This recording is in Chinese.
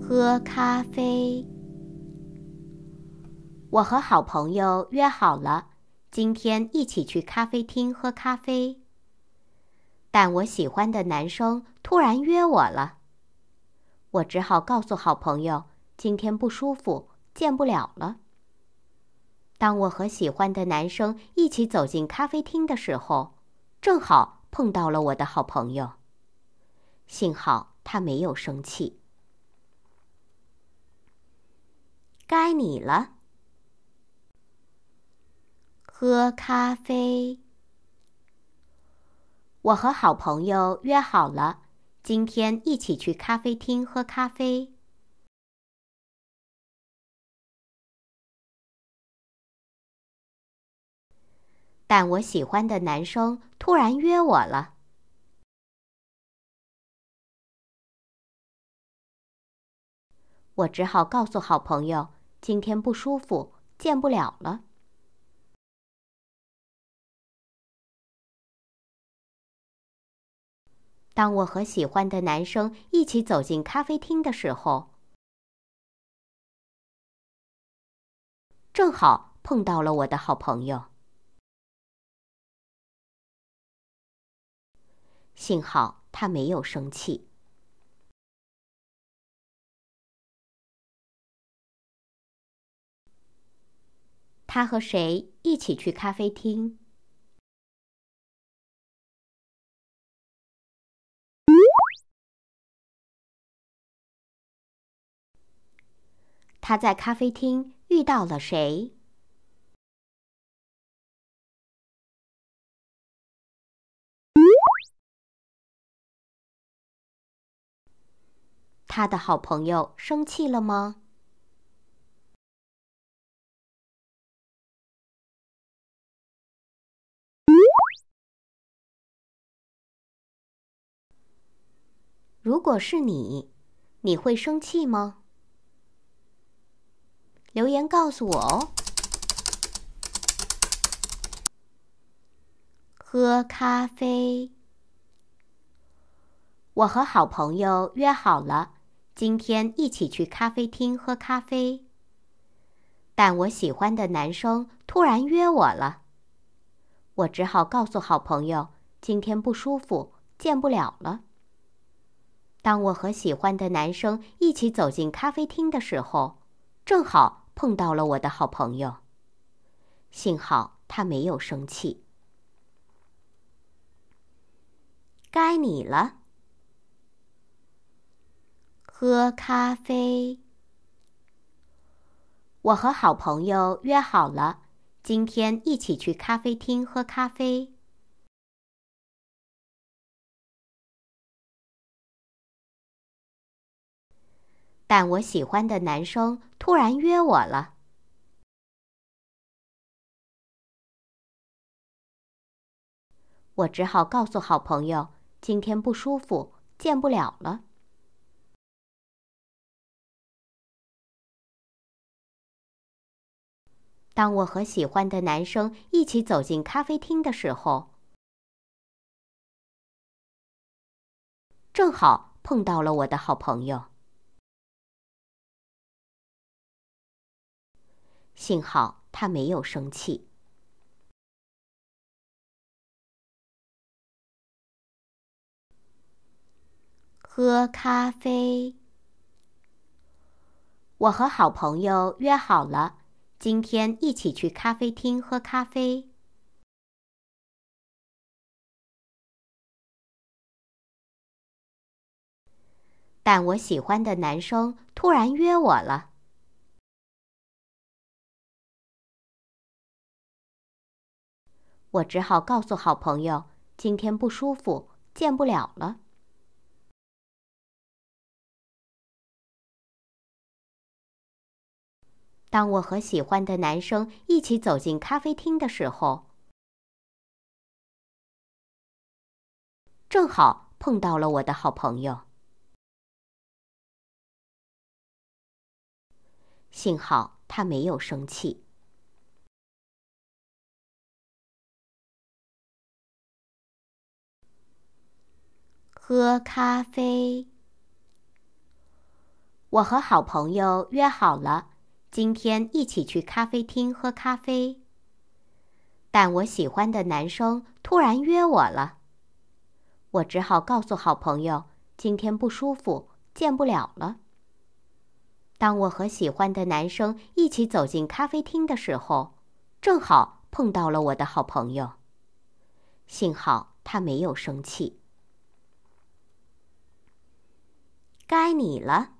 喝咖啡。我和好朋友约好了，今天一起去咖啡厅喝咖啡。但我喜欢的男生突然约我了，我只好告诉好朋友今天不舒服，见不了了。当我和喜欢的男生一起走进咖啡厅的时候，正好碰到了我的好朋友。幸好他没有生气。该你了，喝咖啡。我和好朋友约好了，今天一起去咖啡厅喝咖啡。但我喜欢的男生突然约我了。我只好告诉好朋友：“今天不舒服，见不了了。”当我和喜欢的男生一起走进咖啡厅的时候，正好碰到了我的好朋友。幸好他没有生气。他和谁一起去咖啡厅？他在咖啡厅遇到了谁？他的好朋友生气了吗？如果是你，你会生气吗？留言告诉我哦。喝咖啡。我和好朋友约好了，今天一起去咖啡厅喝咖啡。但我喜欢的男生突然约我了，我只好告诉好朋友，今天不舒服，见不了了。当我和喜欢的男生一起走进咖啡厅的时候，正好碰到了我的好朋友。幸好他没有生气。该你了，喝咖啡。我和好朋友约好了，今天一起去咖啡厅喝咖啡。但我喜欢的男生突然约我了，我只好告诉好朋友今天不舒服见不了了。当我和喜欢的男生一起走进咖啡厅的时候，正好碰到了我的好朋友。幸好他没有生气。喝咖啡。我和好朋友约好了，今天一起去咖啡厅喝咖啡。但我喜欢的男生突然约我了。我只好告诉好朋友，今天不舒服，见不了了。当我和喜欢的男生一起走进咖啡厅的时候，正好碰到了我的好朋友。幸好他没有生气。喝咖啡。我和好朋友约好了，今天一起去咖啡厅喝咖啡。但我喜欢的男生突然约我了，我只好告诉好朋友今天不舒服，见不了了。当我和喜欢的男生一起走进咖啡厅的时候，正好碰到了我的好朋友。幸好他没有生气。该你了。